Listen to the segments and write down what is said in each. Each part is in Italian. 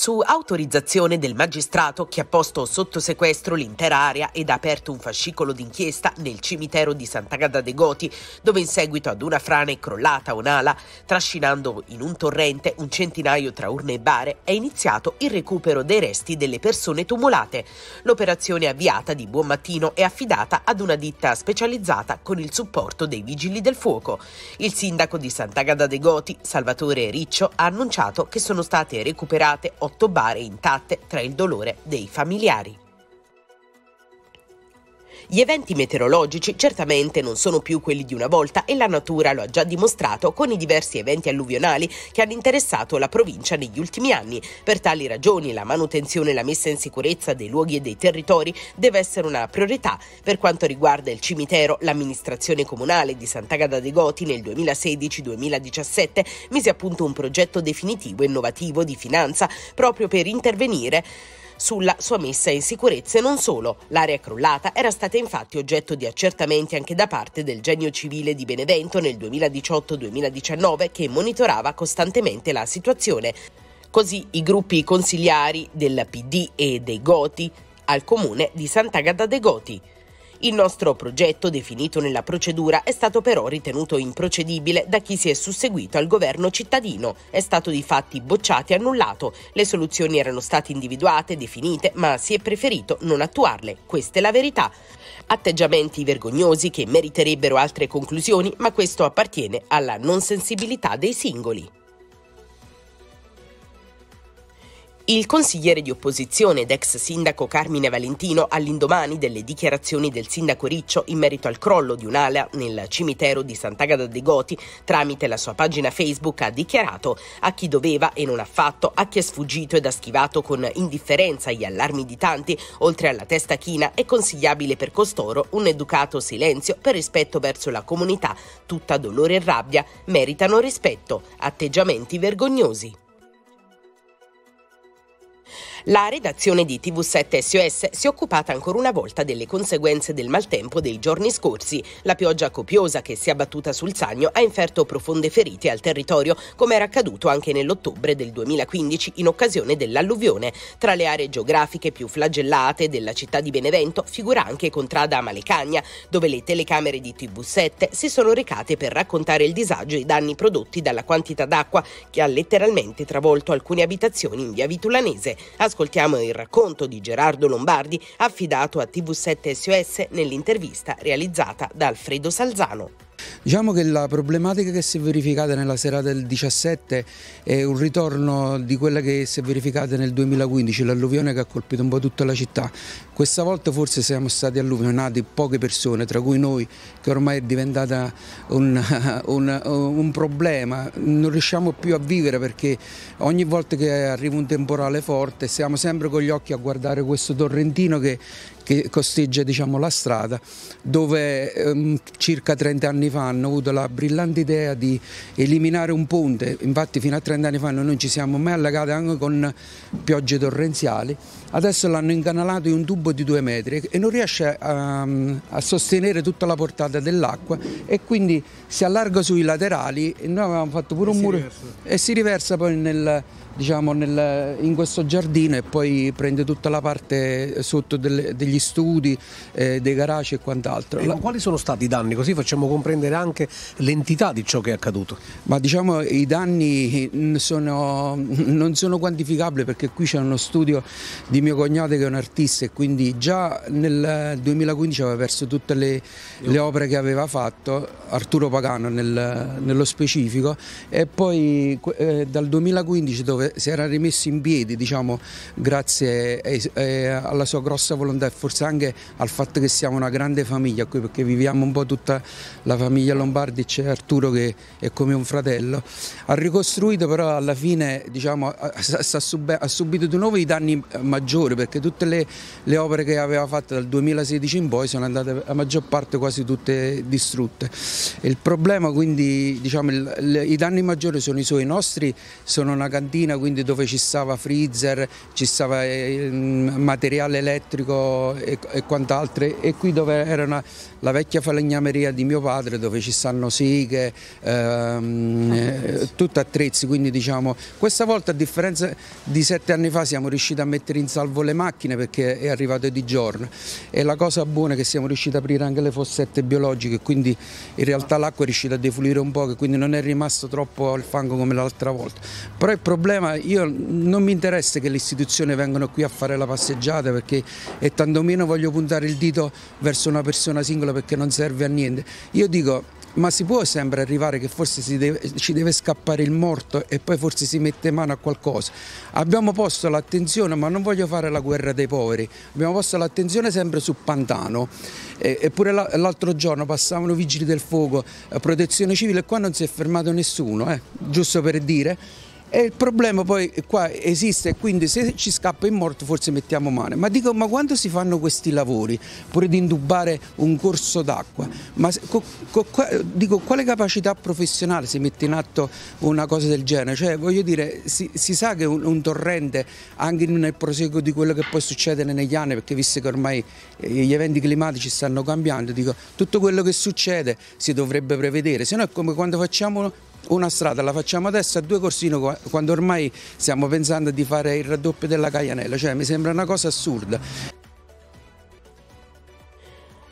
su autorizzazione del magistrato che ha posto sotto sequestro l'intera area ed ha aperto un fascicolo d'inchiesta nel cimitero di Sant'Agata de Goti, dove in seguito ad una frana è crollata un'ala, trascinando in un torrente un centinaio tra urne e bare, è iniziato il recupero dei resti delle persone tumulate. L'operazione avviata di buon mattino è affidata ad una ditta specializzata con il supporto dei vigili del fuoco. Il sindaco di Sant'Agata de Goti, Salvatore Riccio, ha annunciato che sono state recuperate 8 otto bare intatte tra il dolore dei familiari. Gli eventi meteorologici certamente non sono più quelli di una volta e la natura lo ha già dimostrato con i diversi eventi alluvionali che hanno interessato la provincia negli ultimi anni. Per tali ragioni la manutenzione e la messa in sicurezza dei luoghi e dei territori deve essere una priorità. Per quanto riguarda il cimitero, l'amministrazione comunale di Sant'Agata dei Goti nel 2016-2017 mise a punto un progetto definitivo e innovativo di finanza proprio per intervenire sulla sua messa in sicurezza e non solo. L'area crollata era stata infatti oggetto di accertamenti anche da parte del genio civile di Benevento nel 2018-2019 che monitorava costantemente la situazione. Così i gruppi consigliari della PD e dei Goti al comune di Sant'Agata dei Goti il nostro progetto, definito nella procedura, è stato però ritenuto improcedibile da chi si è susseguito al governo cittadino. È stato di fatti bocciato e annullato. Le soluzioni erano state individuate, definite, ma si è preferito non attuarle. Questa è la verità. Atteggiamenti vergognosi che meriterebbero altre conclusioni, ma questo appartiene alla non sensibilità dei singoli. Il consigliere di opposizione ed ex sindaco Carmine Valentino, all'indomani delle dichiarazioni del sindaco Riccio in merito al crollo di un'ala nel cimitero di Sant'Agata dei Goti, tramite la sua pagina Facebook ha dichiarato a chi doveva e non ha fatto, a chi è sfuggito ed ha schivato con indifferenza gli allarmi di tanti, oltre alla testa china è consigliabile per costoro un educato silenzio per rispetto verso la comunità, tutta dolore e rabbia, meritano rispetto, atteggiamenti vergognosi. La redazione di TV7 SOS si è occupata ancora una volta delle conseguenze del maltempo dei giorni scorsi. La pioggia copiosa che si è abbattuta sul Sagno ha inferto profonde ferite al territorio, come era accaduto anche nell'ottobre del 2015 in occasione dell'alluvione. Tra le aree geografiche più flagellate della città di Benevento figura anche Contrada Malecagna, dove le telecamere di TV7 si sono recate per raccontare il disagio e i danni prodotti dalla quantità d'acqua che ha letteralmente travolto alcune abitazioni in via Vitulanese. Ascoltate ascoltiamo il racconto di Gerardo Lombardi affidato a TV7 SOS nell'intervista realizzata da Alfredo Salzano. Diciamo che la problematica che si è verificata nella serata del 17 è un ritorno di quella che si è verificata nel 2015, l'alluvione che ha colpito un po' tutta la città. Questa volta forse siamo stati alluvionati poche persone, tra cui noi che ormai è diventata un, un, un problema, non riusciamo più a vivere perché ogni volta che arriva un temporale forte siamo sempre con gli occhi a guardare questo torrentino che, che costeggia diciamo, la strada, dove ehm, circa 30 anni fa hanno avuto la brillante idea di eliminare un ponte, infatti fino a 30 anni fa noi non ci siamo mai allagati anche con piogge torrenziali adesso l'hanno incanalato in un tubo di due metri e non riesce a, um, a sostenere tutta la portata dell'acqua e quindi si allarga sui laterali e noi avevamo fatto pure e un muro riversa. e si riversa poi nel, diciamo, nel, in questo giardino e poi prende tutta la parte sotto del, degli studi, eh, dei garage e quant'altro. La... Quali sono stati i danni? Così facciamo comprendere anche l'entità di ciò che è accaduto. Ma diciamo i danni mm, sono, non sono quantificabili perché qui c'è uno studio di mio cognato che è un artista e quindi già nel 2015 aveva perso tutte le, le opere che aveva fatto, Arturo Pagano nel, nello specifico, e poi eh, dal 2015 dove si era rimesso in piedi diciamo, grazie ai, eh, ai, eh, alla sua grossa volontà e forse anche al fatto che siamo una grande famiglia qui perché viviamo un po' tutta la famiglia Lombardi, c'è Arturo che è come un fratello. Ha ricostruito però alla fine diciamo, ha, ha, subito di nuovo i danni eh, maggiori perché tutte le, le opere che aveva fatto dal 2016 in poi sono andate a maggior parte quasi tutte distrutte. Il problema quindi diciamo, il, il, i danni maggiori sono i suoi, i nostri sono una cantina quindi dove ci stava freezer, ci stava eh, materiale elettrico e, e quant'altro e qui dove era una, la vecchia falegnameria di mio padre dove ci stanno seghe, ehm, eh, tutto attrezzi, quindi diciamo questa volta a differenza di sette anni fa siamo riusciti a mettere in salvo le macchine perché è arrivato di giorno e la cosa buona è che siamo riusciti ad aprire anche le fossette biologiche quindi in realtà l'acqua è riuscita a defluire un po' e quindi non è rimasto troppo al fango come l'altra volta, però il problema problema, io non mi interessa che le istituzioni vengano qui a fare la passeggiata perché e tantomeno voglio puntare il dito verso una persona singola perché non serve a niente. Io dico ma si può sempre arrivare che forse deve, ci deve scappare il morto e poi forse si mette mano a qualcosa. Abbiamo posto l'attenzione, ma non voglio fare la guerra dei poveri, abbiamo posto l'attenzione sempre su Pantano, eppure l'altro giorno passavano vigili del fuoco, eh, protezione civile e qua non si è fermato nessuno, eh? giusto per dire. E il problema poi qua esiste, quindi se ci scappa in morto forse mettiamo mano. Ma dico, ma quando si fanno questi lavori, pure di indubare un corso d'acqua, ma co, co, dico, quale capacità professionale si mette in atto una cosa del genere? Cioè, voglio dire, si, si sa che un, un, torrente, anche nel proseguo di quello che può succedere negli anni, perché visto che ormai eh, gli eventi climatici stanno cambiando, dico, tutto quello che succede si dovrebbe prevedere, se no è come quando facciamo una strada la facciamo adesso a due corsini quando ormai stiamo pensando di fare il raddoppio della Caglianella, cioè mi sembra una cosa assurda.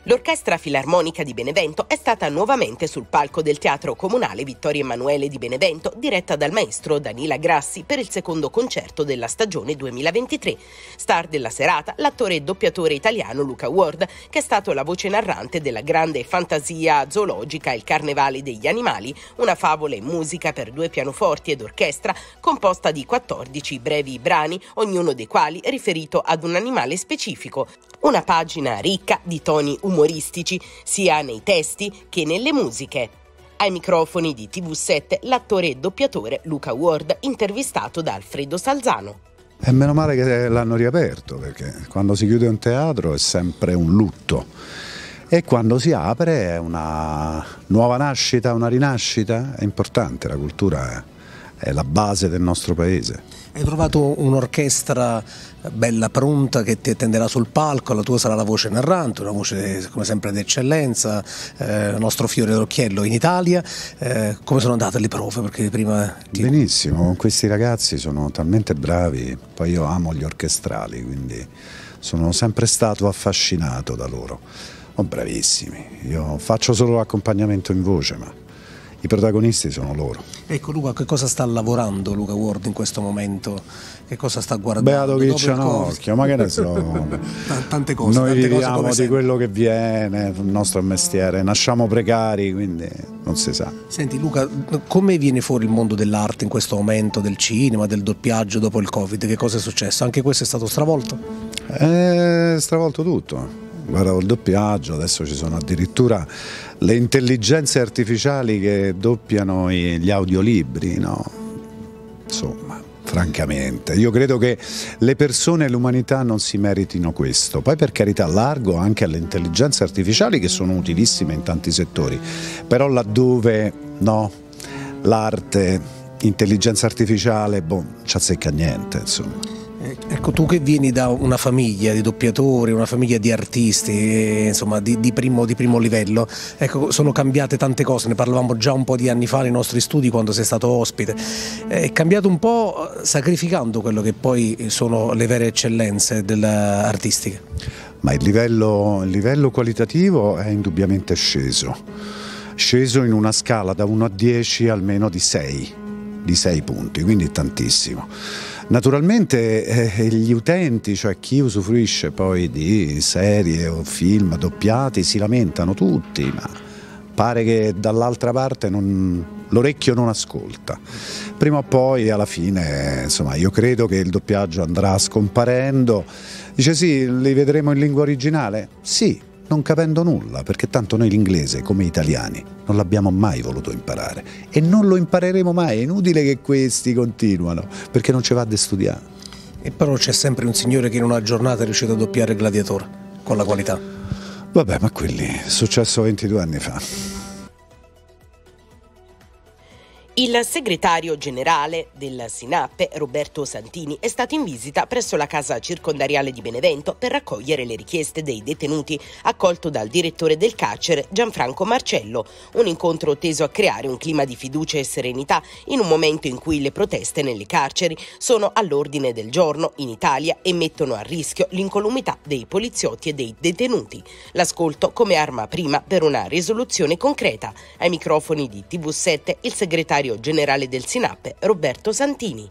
L'Orchestra Filarmonica di Benevento è stata nuovamente sul palco del Teatro Comunale Vittorio Emanuele di Benevento, diretta dal maestro Danila Grassi per il secondo concerto della stagione 2023. Star della serata, l'attore e doppiatore italiano Luca Ward, che è stato la voce narrante della grande fantasia zoologica Il Carnevale degli Animali, una favola in musica per due pianoforti ed orchestra composta di 14 brevi brani, ognuno dei quali riferito ad un animale specifico. Una pagina ricca di toni umani umoristici sia nei testi che nelle musiche. Ai microfoni di TV7 l'attore e doppiatore Luca Ward, intervistato da Alfredo Salzano. E meno male che l'hanno riaperto, perché quando si chiude un teatro è sempre un lutto e quando si apre è una nuova nascita, una rinascita, è importante, la cultura è, la base del nostro paese. Hai trovato un'orchestra bella pronta che ti attenderà sul palco, la tua sarà la voce narrante, una voce come sempre d'eccellenza, eh, nostro fiore d'occhiello in Italia. Eh, come sono andate le prove? Perché prima ti... Benissimo, questi ragazzi sono talmente bravi, poi io amo gli orchestrali, quindi sono sempre stato affascinato da loro. Oh, bravissimi, io faccio solo l'accompagnamento in voce, ma i protagonisti sono loro. Ecco Luca, che cosa sta lavorando Luca Ward in questo momento? Che cosa sta guardando? Beato che c'è un occhio, ma che ne so. tante cose. Noi tante viviamo cose di sempre. quello che viene, il nostro mestiere, nasciamo precari, quindi non si sa. Senti Luca, come viene fuori il mondo dell'arte in questo momento, del cinema, del doppiaggio dopo il Covid? Che cosa è successo? Anche questo è stato stravolto? È eh, stravolto tutto. Guardavo il doppiaggio, adesso ci sono addirittura le intelligenze artificiali che doppiano gli audiolibri, no? Insomma, francamente, io credo che le persone e l'umanità non si meritino questo. Poi per carità largo anche alle intelligenze artificiali che sono utilissime in tanti settori, però laddove no, l'arte, intelligenza artificiale, boh, ci azzecca niente, insomma. Ecco, tu che vieni da una famiglia di doppiatori, una famiglia di artisti, eh, insomma, di, di, primo, di primo livello, ecco, sono cambiate tante cose, ne parlavamo già un po' di anni fa nei nostri studi quando sei stato ospite. Eh, è cambiato un po' sacrificando quello che poi sono le vere eccellenze artistiche. Ma il livello, il livello qualitativo è indubbiamente sceso, sceso in una scala da 1 a 10 almeno di 6, di 6 punti, quindi tantissimo. Naturalmente eh, gli utenti, cioè chi usufruisce poi di serie o film doppiati, si lamentano tutti, ma pare che dall'altra parte l'orecchio non ascolta. Prima o poi, alla fine, insomma, io credo che il doppiaggio andrà scomparendo. Dice sì, li vedremo in lingua originale? Sì, non capendo nulla, perché tanto noi l'inglese, come italiani, non l'abbiamo mai voluto imparare e non lo impareremo mai, è inutile che questi continuano, perché non ci va di studiare. E però c'è sempre un signore che in una giornata è riuscito a doppiare Gladiatore, con la qualità. Vabbè, ma quelli, è successo 22 anni fa. Il segretario generale del SINAPPE, Roberto Santini, è stato in visita presso la casa circondariale di Benevento per raccogliere le richieste dei detenuti, accolto dal direttore del carcere Gianfranco Marcello. Un incontro teso a creare un clima di fiducia e serenità in un momento in cui le proteste nelle carceri sono all'ordine del giorno in Italia e mettono a rischio l'incolumità dei poliziotti e dei detenuti. L'ascolto come arma prima per una risoluzione concreta. Ai microfoni di TV7 il segretario segretario generale del Sinape, Roberto Santini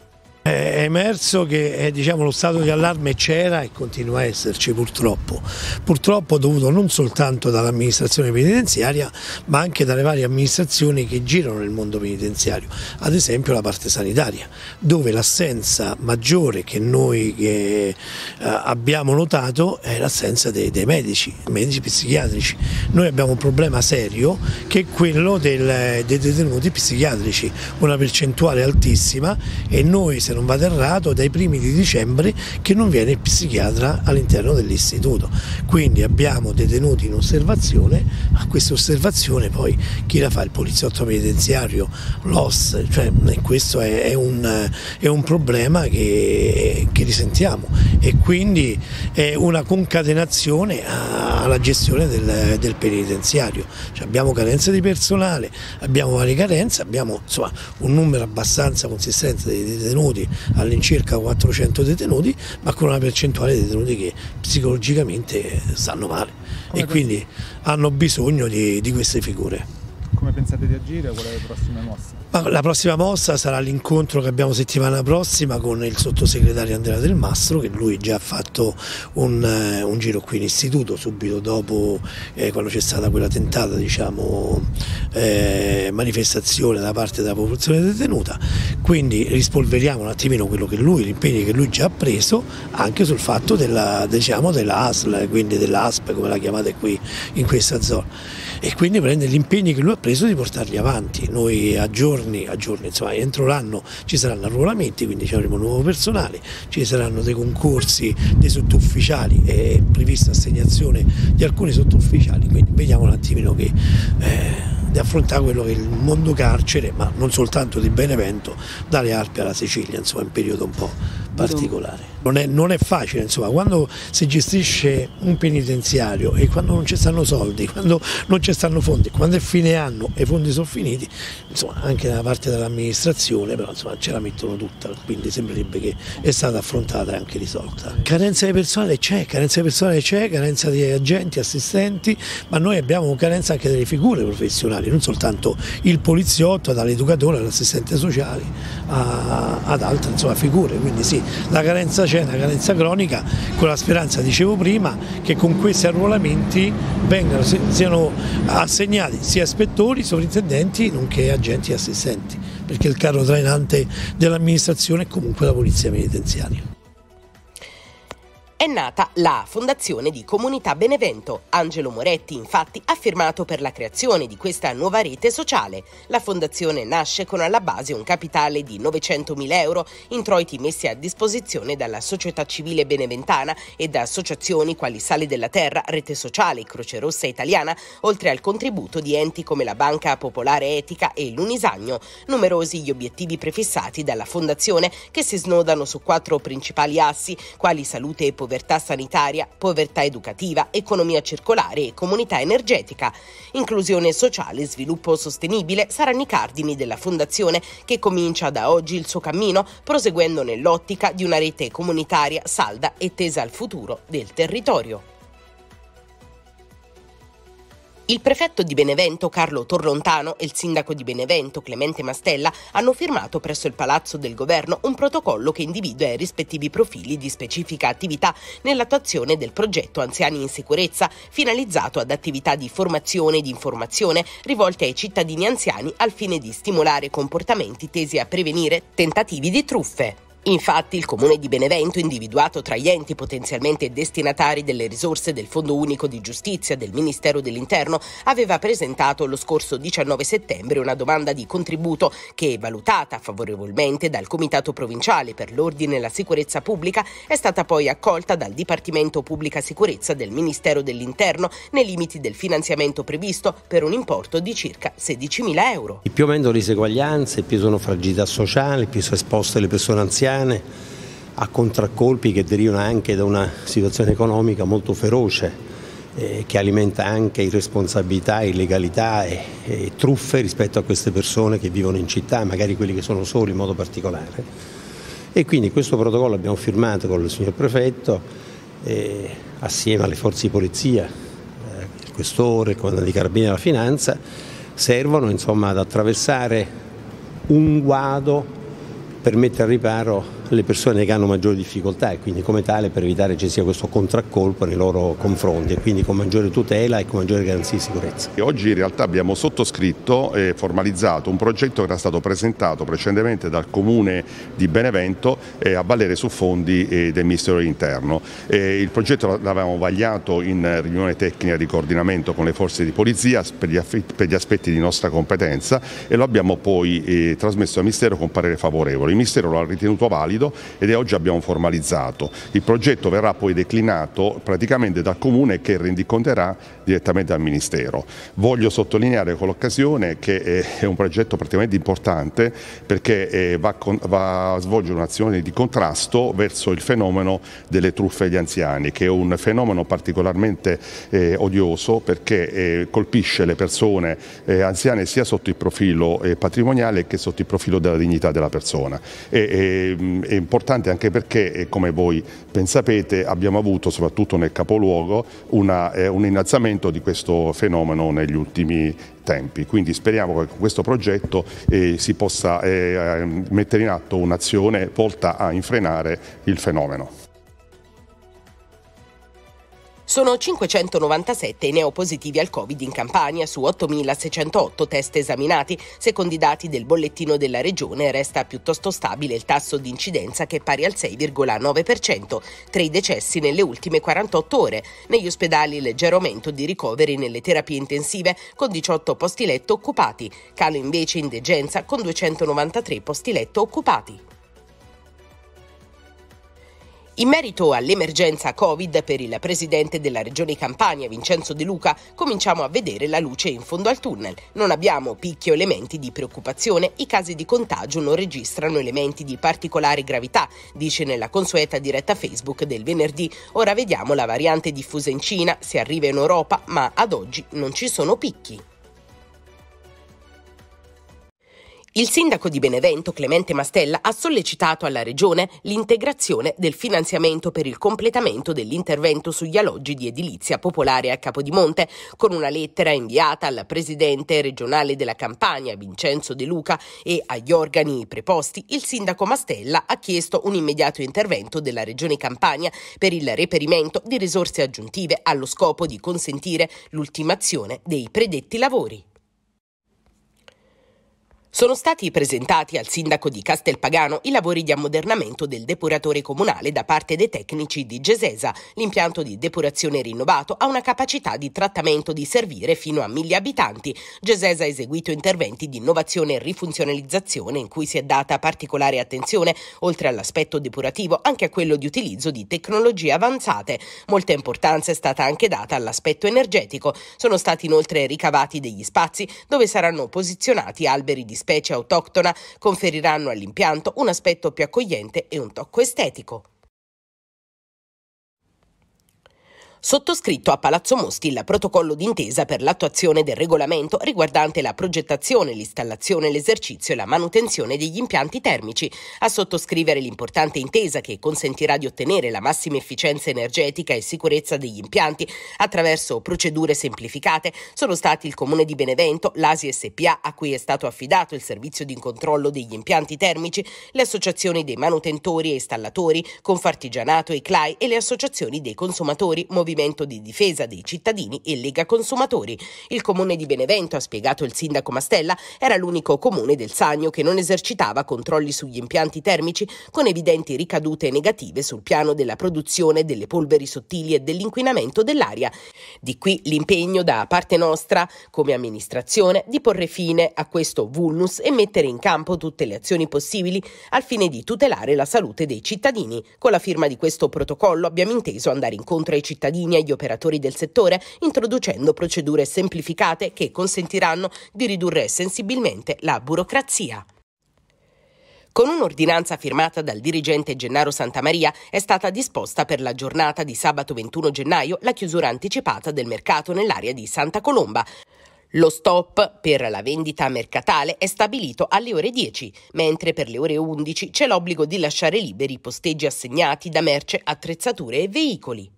è emerso che eh, diciamo, lo stato di allarme c'era e continua a esserci purtroppo, purtroppo dovuto non soltanto dall'amministrazione penitenziaria ma anche dalle varie amministrazioni che girano nel mondo penitenziario, ad esempio la parte sanitaria, dove l'assenza maggiore che noi che eh, eh, abbiamo notato è l'assenza dei, dei medici, medici psichiatrici. Noi abbiamo un problema serio che è quello del, dei detenuti psichiatrici, una percentuale altissima e noi se non vado errato, dai primi di dicembre che non viene il psichiatra all'interno dell'istituto. Quindi abbiamo detenuti in osservazione, a questa osservazione poi chi la fa? Il poliziotto penitenziario, l'OS, cioè questo è, è, un, è un, problema che, che, risentiamo e quindi è una concatenazione alla gestione del, del penitenziario. Cioè abbiamo carenze di personale, abbiamo varie carenze, abbiamo insomma, un numero abbastanza consistente di detenuti all'incirca 400 detenuti, ma con una percentuale di detenuti che psicologicamente stanno male Come e quindi hanno bisogno di, di queste figure. Come pensate di agire? Qual è la prossima mossa? la prossima mossa sarà l'incontro che abbiamo settimana prossima con il sottosegretario Andrea Del Mastro che lui già ha fatto un, eh, un giro qui in istituto subito dopo eh, quando c'è stata quella tentata diciamo, eh, manifestazione da parte della popolazione detenuta, quindi rispolveriamo un attimino quello che lui, gli impegni che lui già ha preso anche sul fatto della, diciamo, della ASL, quindi dell'ASP come la chiamate qui in questa zona e quindi prende gli impegni che lui ha preso di portarli avanti. Noi a giorni, a giorni insomma, entro l'anno ci saranno arruolamenti, quindi ci avremo nuovo personale, ci saranno dei concorsi dei sottufficiali, è prevista assegnazione di alcuni sottufficiali, quindi vediamo un attimino che... Eh, di affrontare quello che è il mondo carcere, ma non soltanto di Benevento, dalle Alpi alla Sicilia, insomma, in un periodo un po' particolare non è, non è facile, insomma, quando si gestisce un penitenziario e quando non ci stanno soldi, quando non ci stanno fondi, quando è fine anno e i fondi sono finiti, insomma, anche da parte dell'amministrazione, però insomma, ce la mettono tutta, quindi sembrerebbe che è stata affrontata e anche risolta. Carenza di personale c'è, carenza di personale c'è, carenza di agenti, assistenti, ma noi abbiamo carenza anche delle figure professionali, non soltanto il poliziotto, dall'educatore all'assistente sociale ad altre insomma, figure, quindi sì, la carenza c'è c'è una carenza cronica, con la speranza, dicevo prima, che con questi arruolamenti vengano, siano assegnati sia ispettori, sovrintendenti, nonché agenti e assistenti, perché il carro trainante dell'amministrazione è comunque la polizia penitenziaria è nata la Fondazione di Comunità Benevento. Angelo Moretti infatti ha firmato per la creazione di questa nuova rete sociale. La fondazione nasce con alla base un capitale di 900.000 euro, introiti messi a disposizione dalla società civile beneventana e da associazioni quali Sale della Terra, Rete Sociale, Croce Rossa Italiana, oltre al contributo di enti come la Banca Popolare Etica e l'Unisagno. Numerosi gli obiettivi prefissati dalla fondazione che si snodano su quattro principali assi, quali salute e povertà, povertà sanitaria, povertà educativa, economia circolare e comunità energetica. Inclusione sociale e sviluppo sostenibile saranno i cardini della Fondazione che comincia da oggi il suo cammino proseguendo nell'ottica di una rete comunitaria salda e tesa al futuro del territorio. Il prefetto di Benevento Carlo Torlontano e il sindaco di Benevento Clemente Mastella hanno firmato presso il Palazzo del Governo un protocollo che individua i rispettivi profili di specifica attività nell'attuazione del progetto Anziani in sicurezza, finalizzato ad attività di formazione e di informazione rivolte ai cittadini anziani al fine di stimolare comportamenti tesi a prevenire tentativi di truffe. Infatti il Comune di Benevento, individuato tra gli enti potenzialmente destinatari delle risorse del Fondo Unico di Giustizia del Ministero dell'Interno, aveva presentato lo scorso 19 settembre una domanda di contributo che, valutata favorevolmente dal Comitato Provinciale per l'Ordine e la Sicurezza Pubblica, è stata poi accolta dal Dipartimento Pubblica Sicurezza del Ministero dell'Interno nei limiti del finanziamento previsto per un importo di circa 16.000 euro. Più aumentano le diseguaglianze, più sono fragilità sociale, più sono esposte le persone anziane italiane a contraccolpi che derivano anche da una situazione economica molto feroce eh, che alimenta anche irresponsabilità, illegalità e, e truffe rispetto a queste persone che vivono in città, magari quelli che sono soli in modo particolare. E quindi questo protocollo abbiamo firmato con il signor prefetto eh, assieme alle forze di polizia, eh, il questore, il comandante di carabinieri e la finanza, servono insomma, ad attraversare un guado per mettere al riparo le persone che hanno maggiori difficoltà e quindi come tale per evitare che ci sia questo contraccolpo nei loro confronti e quindi con maggiore tutela e con maggiore garanzia di sicurezza. Oggi in realtà abbiamo sottoscritto e formalizzato un progetto che era stato presentato precedentemente dal Comune di Benevento eh, a valere su fondi eh, del Ministero dell'Interno. Eh, il progetto l'avevamo vagliato in riunione tecnica di coordinamento con le forze di polizia per gli, aspetti di nostra competenza e lo abbiamo poi trasmesso al Ministero con parere favorevole. Il Ministero lo ha ritenuto valido valido ed oggi abbiamo formalizzato. Il progetto verrà poi declinato praticamente dal Comune che rendiconterà direttamente al Ministero. Voglio sottolineare con l'occasione che eh, è un progetto praticamente importante perché eh, va, a svolgere un'azione di contrasto verso il fenomeno delle truffe agli anziani che è un fenomeno particolarmente eh, odioso perché colpisce le persone anziane sia sotto il profilo patrimoniale che sotto il profilo della dignità della persona. E, ehm, è importante anche perché, eh, come voi ben sapete, abbiamo avuto soprattutto nel capoluogo una, eh, un innalzamento di questo fenomeno negli ultimi tempi. Quindi speriamo che con questo progetto eh, si possa eh, ehm, mettere in atto un'azione volta a infrenare il fenomeno. Sono 597 i neopositivi al Covid in Campania su 8.608 test esaminati. Secondo i dati del bollettino della regione resta piuttosto stabile il tasso di incidenza che è pari al 6,9%, tra i decessi nelle ultime 48 ore. Negli ospedali leggero aumento di ricoveri nelle terapie intensive con 18 posti letto occupati, calo invece in degenza con 293 posti letto occupati. In merito all'emergenza Covid per il presidente della Regione Campania, Vincenzo De Luca, cominciamo a vedere la luce in fondo al tunnel. Non abbiamo picchi o elementi di preoccupazione, i casi di contagio non registrano elementi di particolare gravità, dice nella consueta diretta Facebook del venerdì. Ora vediamo la variante diffusa in Cina, se arriva in Europa, ma ad oggi non ci sono picchi. Il sindaco di Benevento, Clemente Mastella, ha sollecitato alla Regione l'integrazione del finanziamento per il completamento dell'intervento sugli alloggi di edilizia popolare a Capodimonte, con una lettera inviata al presidente regionale della Campania, Vincenzo De Luca, e agli organi preposti. Il sindaco Mastella ha chiesto un immediato intervento della Regione Campania per il reperimento di risorse aggiuntive allo scopo di consentire l'ultimazione dei predetti lavori. Sono stati presentati al sindaco di Castelpagano i lavori di ammodernamento del depuratore comunale da parte dei tecnici di Gesesa. L'impianto di depurazione rinnovato ha una capacità di trattamento di servire fino a mille abitanti. Gesesa ha eseguito interventi di innovazione e rifunzionalizzazione in cui si è data particolare attenzione, oltre all'aspetto depurativo, anche a quello di utilizzo di tecnologie avanzate. Molta importanza è stata anche data all'aspetto energetico. Sono stati inoltre ricavati degli spazi dove saranno posizionati alberi di spazio specie autoctona conferiranno all'impianto un aspetto più accogliente e un tocco estetico. sottoscritto a Palazzo Mosti il protocollo d'intesa per l'attuazione del regolamento riguardante la progettazione, l'installazione, l'esercizio e la manutenzione degli impianti termici. A sottoscrivere l'importante intesa che consentirà di ottenere la massima efficienza energetica e sicurezza degli impianti attraverso procedure semplificate sono stati il Comune di Benevento, l'ASI SPA a cui è stato affidato il servizio di controllo degli impianti termici, le associazioni dei manutentori e installatori, Confartigianato e CLAI e le associazioni dei consumatori, Movimento di Difesa dei Cittadini e Lega Consumatori. Il comune di Benevento, ha spiegato il sindaco Mastella, era l'unico comune del Sagno che non esercitava controlli sugli impianti termici con evidenti ricadute negative sul piano della produzione delle polveri sottili e dell'inquinamento dell'aria. Di qui l'impegno da parte nostra, come amministrazione, di porre fine a questo vulnus e mettere in campo tutte le azioni possibili al fine di tutelare la salute dei cittadini. Con la firma di questo protocollo abbiamo inteso andare incontro ai cittadini cittadini e gli operatori del settore, introducendo procedure semplificate che consentiranno di ridurre sensibilmente la burocrazia. Con un'ordinanza firmata dal dirigente Gennaro Santamaria è stata disposta per la giornata di sabato 21 gennaio la chiusura anticipata del mercato nell'area di Santa Colomba. Lo stop per la vendita mercatale è stabilito alle ore 10, mentre per le ore 11 c'è l'obbligo di lasciare liberi i posteggi assegnati da merce, attrezzature e veicoli.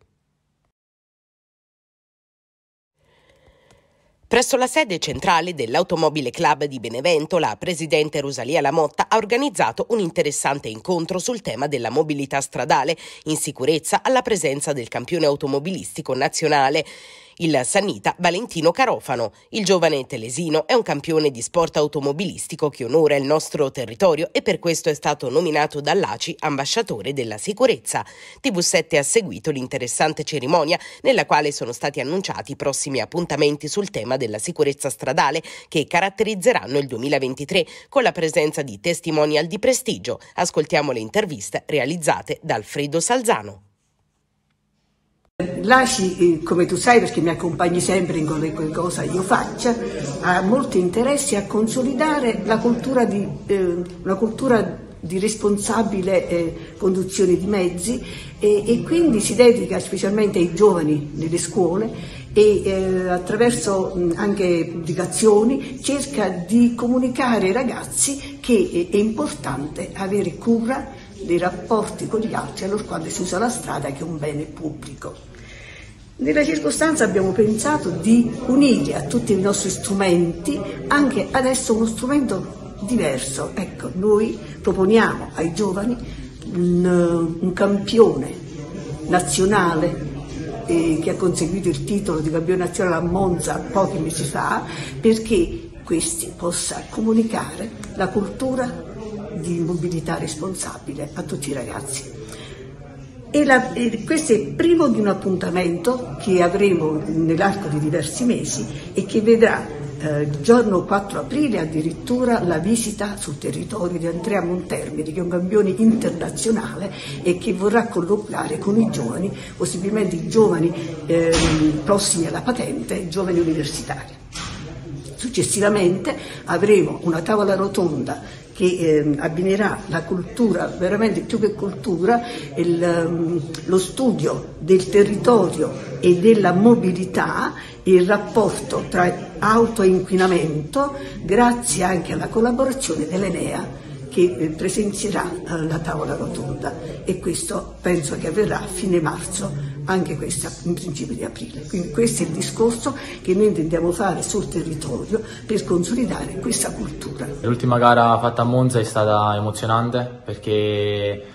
Presso la sede centrale dell'Automobile Club di Benevento, la presidente Rosalia Lamotta ha organizzato un interessante incontro sul tema della mobilità stradale in sicurezza alla presenza del campione automobilistico nazionale il sannita Valentino Carofano. Il giovane telesino è un campione di sport automobilistico che onora il nostro territorio e per questo è stato nominato dall'ACI ambasciatore della sicurezza. TV7 ha seguito l'interessante cerimonia nella quale sono stati annunciati i prossimi appuntamenti sul tema della sicurezza stradale che caratterizzeranno il 2023 con la presenza di testimonial di prestigio. Ascoltiamo le interviste realizzate da Alfredo Salzano. L'ACI, eh, come tu sai perché mi accompagni sempre in qualcosa io faccia, ha molti interessi a consolidare la cultura di, eh, una cultura di responsabile eh, conduzione di mezzi e, e, quindi si dedica specialmente ai giovani nelle scuole e eh, attraverso mh, anche pubblicazioni cerca di comunicare ai ragazzi che è importante avere cura dei rapporti con gli altri allora quando si usa la strada che è un bene pubblico. Nella circostanza abbiamo pensato di unire a tutti i nostri strumenti anche adesso uno strumento diverso. Ecco, noi proponiamo ai giovani un, un campione nazionale eh, che ha conseguito il titolo di campione nazionale a Monza pochi mesi fa perché questi possa comunicare la cultura di mobilità responsabile a tutti i ragazzi e, la, e, questo è il primo di un appuntamento che avremo nell'arco di diversi mesi e che vedrà eh, il giorno 4 aprile addirittura la visita sul territorio di Andrea Montermini che è un campione internazionale e che vorrà colloquiare con i giovani, possibilmente i giovani eh, prossimi alla patente, i giovani universitari. Successivamente avremo una tavola rotonda che eh, abbinerà la cultura, veramente più che cultura, il, ehm, lo studio del territorio e della mobilità il rapporto tra auto e inquinamento grazie anche alla collaborazione dell'Enea che eh, presenzierà eh, la tavola rotonda e questo penso che avverrà a fine marzo anche questa in principio di aprile. Quindi questo è il discorso che noi intendiamo fare sul territorio per consolidare questa cultura. L'ultima gara fatta a Monza è stata emozionante perché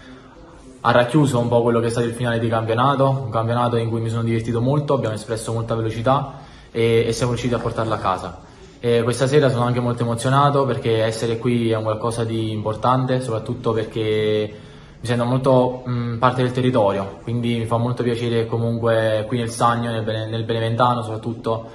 ha racchiuso un po' quello che è stato il finale di campionato, un campionato in cui mi sono divertito molto, abbiamo espresso molta velocità e, e siamo riusciti a portarla a casa. E questa sera sono anche molto emozionato perché essere qui è un qualcosa di importante, soprattutto perché mi sento molto mh, mm, parte del territorio, quindi mi fa molto piacere comunque qui nel Sannio, nel, nel Beneventano soprattutto,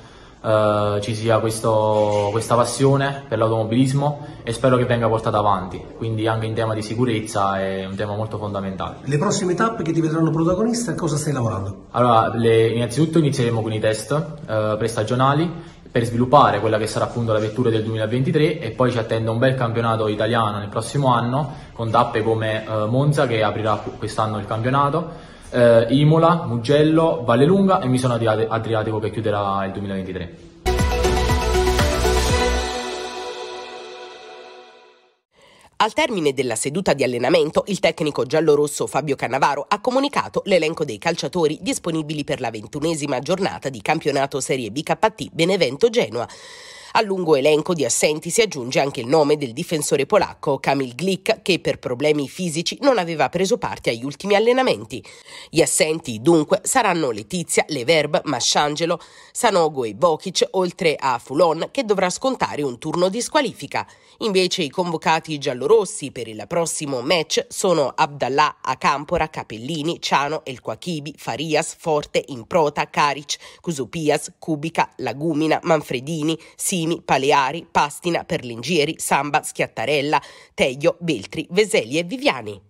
eh, ci sia questo, questa passione per l'automobilismo e spero che venga portata avanti, quindi anche in tema di sicurezza è un tema molto fondamentale. Le prossime tappe che ti vedranno protagonista, cosa stai lavorando? Allora, le, innanzitutto inizieremo con i test eh, prestagionali per sviluppare quella che sarà appunto la vettura del 2023 e poi ci attende un bel campionato italiano nel prossimo anno con tappe come eh, Monza che aprirà quest'anno il campionato, eh, Imola, Mugello, Valle Lunga e Misano Adriatico che chiuderà il 2023. Al termine della seduta di allenamento, il tecnico giallorosso Fabio Cannavaro ha comunicato l'elenco dei calciatori disponibili per la ventunesima giornata di campionato Serie BKT Benevento Genoa. Al lungo elenco di assenti si aggiunge anche il nome del difensore polacco Kamil Glick che per problemi fisici non aveva preso parte agli ultimi allenamenti. Gli assenti dunque saranno Letizia, Leverb, Masciangelo, Sanogo e Bokic oltre a Fulon che dovrà scontare un turno di squalifica. Invece i convocati giallorossi per il prossimo match sono Abdallah, Acampora, Capellini, Ciano, El Quachibi, Farias, Forte, Improta, Caric, Cusupias, Kubica, Lagumina, Manfredini, Siri Simi, Paleari, Pastina, Perlingieri, Samba, Schiattarella, Teglio, Beltri, Veseli e Viviani.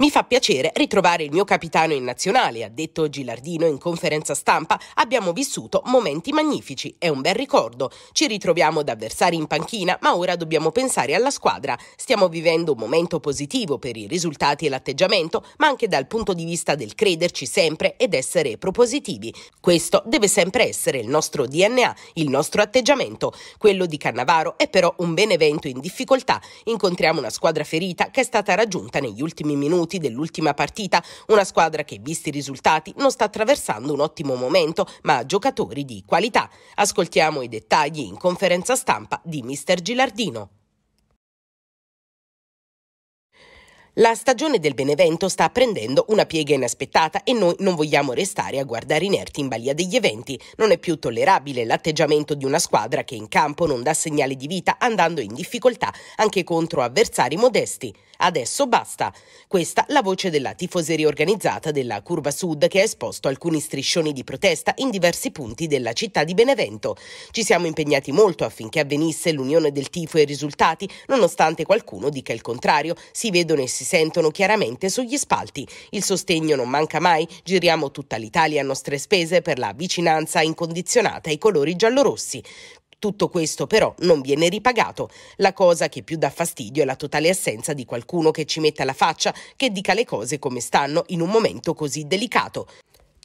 Mi fa piacere ritrovare il mio capitano in nazionale, ha detto Gilardino in conferenza stampa. Abbiamo vissuto momenti magnifici, è un bel ricordo. Ci ritroviamo da avversari in panchina, ma ora dobbiamo pensare alla squadra. Stiamo vivendo un momento positivo per i risultati e l'atteggiamento, ma anche dal punto di vista del crederci sempre ed essere propositivi. Questo deve sempre essere il nostro DNA, il nostro atteggiamento. Quello di Cannavaro è però un Benevento in difficoltà. Incontriamo una squadra ferita che è stata raggiunta negli ultimi minuti minuti dell'ultima partita, una squadra che, visti i risultati, non sta attraversando un ottimo momento, ma ha giocatori di qualità. Ascoltiamo i dettagli in conferenza stampa di Mister Gilardino. La stagione del Benevento sta prendendo una piega inaspettata e noi non vogliamo restare a guardare inerti in balia degli eventi. Non è più tollerabile l'atteggiamento di una squadra che in campo non dà segnali di vita andando in difficoltà anche contro avversari modesti. Adesso basta. Questa la voce della tifoseria organizzata della Curva Sud che ha esposto alcuni striscioni di protesta in diversi punti della città di Benevento. Ci siamo impegnati molto affinché avvenisse l'unione del tifo e i risultati, nonostante qualcuno dica il contrario, si vedono e si sentono chiaramente sugli spalti. Il sostegno non manca mai, giriamo tutta l'Italia a nostre spese per la vicinanza incondizionata ai colori giallorossi. Tutto questo però non viene ripagato. La cosa che più dà fastidio è la totale assenza di qualcuno che ci metta la faccia, che dica le cose come stanno in un momento così delicato.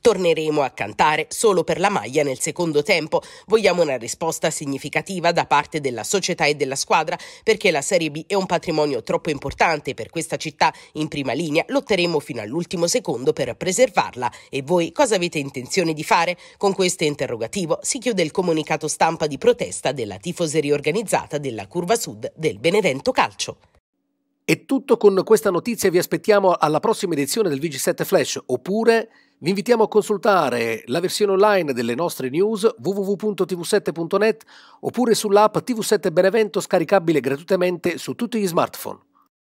Torneremo a cantare solo per la maglia nel secondo tempo. Vogliamo una risposta significativa da parte della società e della squadra perché la Serie B è un patrimonio troppo importante per questa città in prima linea. Lotteremo fino all'ultimo secondo per preservarla. E voi cosa avete intenzione di fare? Con questo interrogativo si chiude il comunicato stampa di protesta della tifoseria organizzata della Curva Sud del Benevento Calcio. È tutto con questa notizia, vi aspettiamo alla prossima edizione del VG7 Flash oppure vi invitiamo a consultare la versione online delle nostre news www.tv7.net oppure sull'app TV7 Benevento scaricabile gratuitamente su tutti gli smartphone.